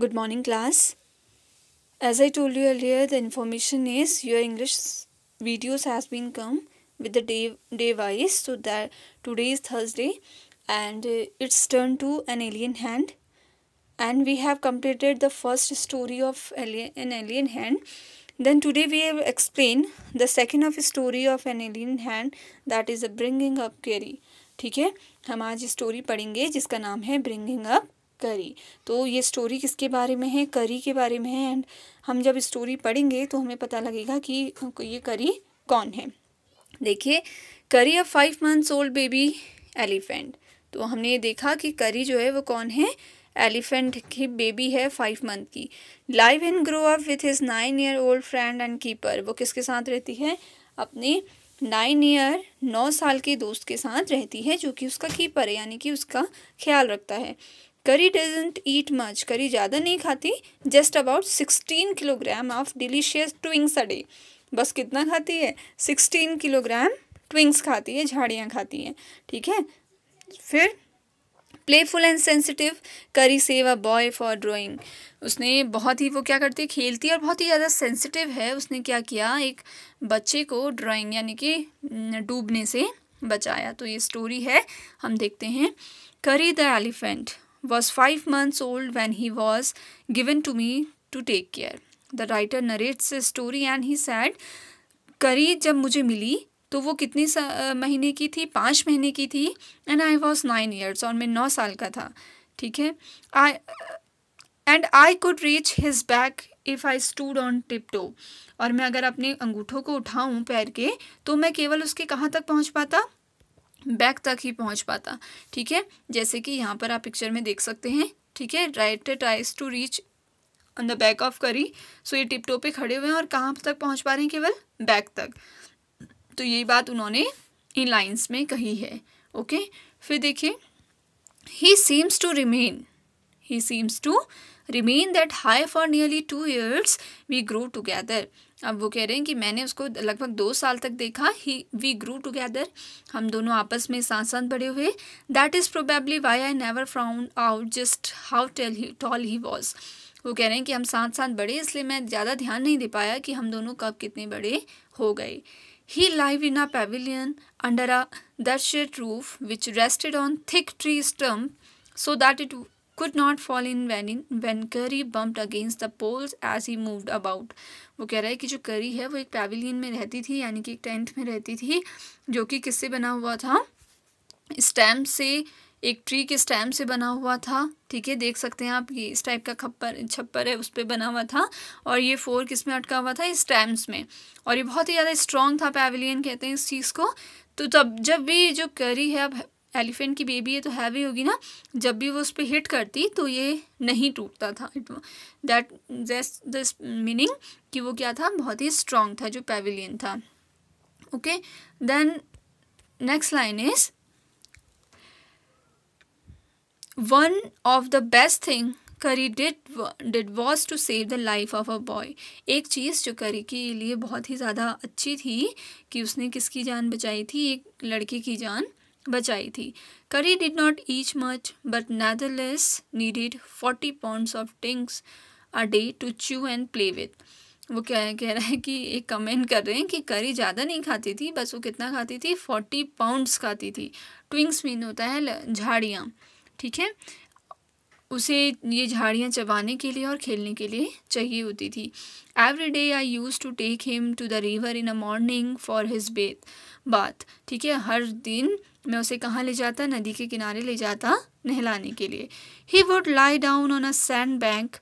Good morning class. As I told you earlier, the information is your English videos has been come with the day, day wise. So that today is Thursday and it's turned to an alien hand. And we have completed the first story of alien, an alien hand. Then today we will explain the second of story of an alien hand that is a bringing up query ठीक है हम आज story पढ़ेंगे जिसका नाम है bringing up करी तो ये स्टोरी किसके बारे में है करी के बारे में है एंड हम जब स्टोरी पढ़ेंगे तो हमें पता लगेगा कि ये करी कौन है देखिए Kari a five months old baby elephant तो हमने ये देखा कि करी जो है वो कौन है एलिफेंट की बेबी है फाइव मंथ की live and grow up with his nine year old friend and keeper वो किसके साथ रहती है अपने नाइन ईयर नौ साल के दोस्त के साथ रहती है जो कि उसका कीपर है यानी कि उसका ख्याल रखता है करी डजेंट ईट मच करी ज़्यादा नहीं खाती just about sixteen kilogram of delicious twigs a day बस कितना खाती है सिक्सटीन किलोग्राम ट्विंग्स खाती है झाड़ियाँ खाती हैं ठीक है फिर playful and sensitive Kari save a boy for drowning उसने बहुत ही वो क्या करती है खेलती है और बहुत ही ज़्यादा सेंसिटिव है उसने क्या किया एक बच्चे को ड्राइंग यानी कि डूबने से बचाया तो ये स्टोरी है हम देखते हैं Kari the elephant was five months old when he was given to me to take care. The writer narrates a story and he said, करी जब मुझे मिली तो वो कितने महीने की थी पाँच महीने की थी and I was nine years और मैं नौ साल का था ठीक है I and I could reach his back if I stood on tiptoe और मैं अगर अपने अंगूठों को उठाऊं पैर के तो मैं केवल उसके कहाँ तक पहुंच पाता बैक तक ही पहुंच पाता ठीक है जैसे कि यहाँ पर आप पिक्चर में देख सकते हैं ठीक है right tries to reach on the back of Kari so ये टिप पे खड़े हुए हैं और कहाँ तक पहुँच पा रहे हैं केवल बैक तक तो ये बात उन्होंने इन लाइन्स में कही है ओके फिर देखिए he seems to remain he seems to remain that high for nearly two years we grow together अब वो कह रहे हैं कि मैंने उसको लगभग दो साल तक देखा ही वी ग्रू टुगेदर हम दोनों आपस में सांस साथ बड़े हुए that is probably why I never found out just how tell he tall he was वो कह रहे हैं कि हम साथ साथ बड़े इसलिए मैं ज़्यादा ध्यान नहीं दे पाया कि हम दोनों कब कितने बड़े हो गए he live in a pavilion under a thatched roof which rested on thick tree stump so that it could not fall in Venin when Curry bumped against the poles as he moved about. वो कह रहा है कि जो करी है वो एक पैविलियन में रहती थी यानी कि एक टेंट में रहती थी जो कि किससे बना हुआ था स्टैम्प से एक ट्री के स्टैम्प से बना हुआ था ठीक है देख सकते हैं आप ये इस टाइप का खप्पर छप्पर है उस पर बना हुआ था और ये फोर किस में अटका हुआ था स्टैम्प्स में और ये बहुत ही ज़्यादा स्ट्रॉन्ग था पैविलियन कहते हैं इस चीज़ को तो तब जब भी जो करी है अब एलिफेंट की बेबी है तो हैवी होगी ना जब भी वो उस पर हिट करती तो ये नहीं टूटता था दैट जस्ट दिस मीनिंग कि वो क्या था बहुत ही स्ट्रांग था जो पेविलियन था okay then next line is one of the best thing Kari did did was to save the life of a boy एक चीज़ जो करी के लिए बहुत ही ज़्यादा अच्छी थी कि उसने किसकी जान बचाई थी एक लड़के की जान बचाई थी Kari did not eat much but nevertheless needed forty pounds of twigs a day to chew and play with वो क्या कह रहा है कि एक कमेंट कर रहे हैं कि करी ज़्यादा नहीं खाती थी बस वो कितना खाती थी फोर्टी पाउंड्स खाती थी ट्विंग्स मीन होता है झाड़ियाँ ठीक है उसे ये झाड़ियाँ चबाने के लिए और खेलने के लिए चाहिए होती थी every day I use to take him to the river in a morning for his bath बात ठीक है हर दिन मैं उसे कहाँ ले जाता नदी के किनारे ले जाता नहलाने के लिए he would lie down on a sand bank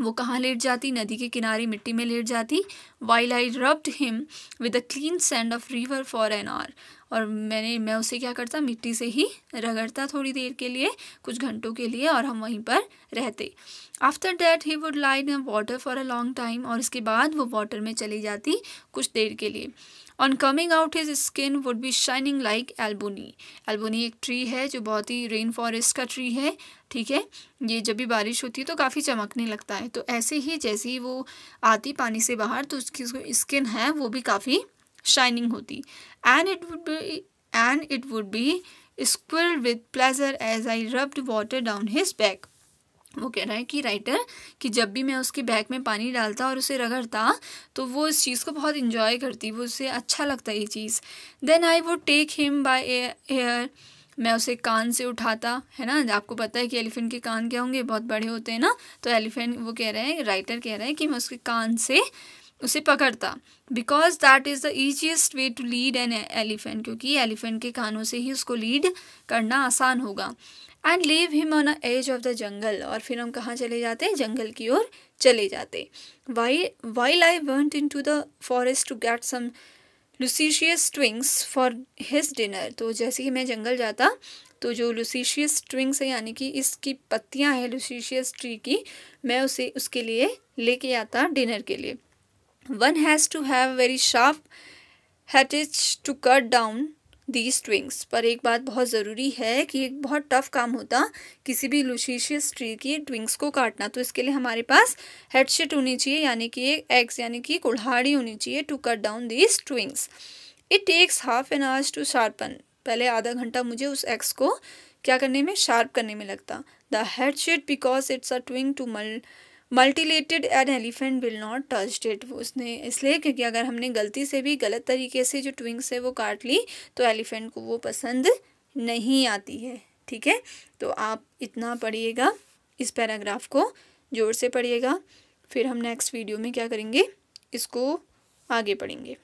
वो कहाँ लेट जाती नदी के किनारे मिट्टी में लेट जाती while I rubbed him with a clean sand of river for an hour और मैंने मैं उसे क्या करता मिट्टी से ही रगड़ता थोड़ी देर के लिए कुछ घंटों के लिए और हम वहीं पर रहते after that he would light in water for a long time और इसके बाद वो वाटर में चली जाती कुछ देर के लिए on coming out his skin would be shining like ebony ebony एक ट्री है जो बहुत ही रेन फॉरेस्ट का ट्री है ठीक है ये जब भी बारिश होती है तो काफ़ी चमकने लगता है तो ऐसे ही जैसे ही वो आती पानी से बाहर तो उसकी स्किन है वो भी काफ़ी शाइनिंग होती and it would be and it would be squeal with pleasure as I rubbed water down his back वो कह रहा है कि राइटर कि जब भी मैं उसके बैग में पानी डालता और उसे रगड़ता तो वो इस चीज़ को बहुत इन्जॉय करती वो उसे अच्छा लगता ये चीज़ देन आई वो टेक हिम बाय एयर मैं उसे कान से उठाता है ना आपको पता है कि एलिफेंट के कान क्या होंगे बहुत बड़े होते हैं ना तो एलिफेंट वो कह रहे हैं राइटर कह रहे हैं कि मैं उसके कान से उसे पकड़ता because that is the easiest way to lead an elephant क्योंकि एलिफेंट के कानों से ही उसको लीड करना आसान होगा and leave him on edge of the jungle और फिर हम कहाँ चले जाते हैं जंगल की ओर चले जाते why while I went into the forest to get some luscious twigs for his dinner तो जैसे ही मैं जंगल जाता तो जो लुसीशियस ट्विंग्स है यानी कि इसकी पत्तियाँ हैं लुसीशियस ट्री की मैं उसे उसके लिए लेके आता डिनर के लिए One has to have very sharp हैटिच to cut down these twigs पर एक बात बहुत ज़रूरी है कि एक बहुत टफ काम होता किसी भी लुशीशियस ट्री की ट्विंग्स को काटना तो इसके लिए हमारे पास हेडशिट होनी चाहिए यानी कि एक एग्स यानी कि कुल्हाड़ी होनी चाहिए to cut down these twigs it takes half an hours to sharpen पहले आधा घंटा मुझे उस एक्स को क्या करने में शार्प करने में लगता the hatchet because it's a twig to mult mutilated an elephant will not touch it उसने इसलिए क्योंकि अगर हमने गलती से भी गलत तरीके से जो ट्विंग्स है वो काट ली तो एलिफेंट को वो पसंद नहीं आती है ठीक है तो आप इतना पढ़िएगा इस पैराग्राफ को ज़ोर से पढ़िएगा फिर हम नेक्स्ट वीडियो में क्या करेंगे इसको आगे पढ़ेंगे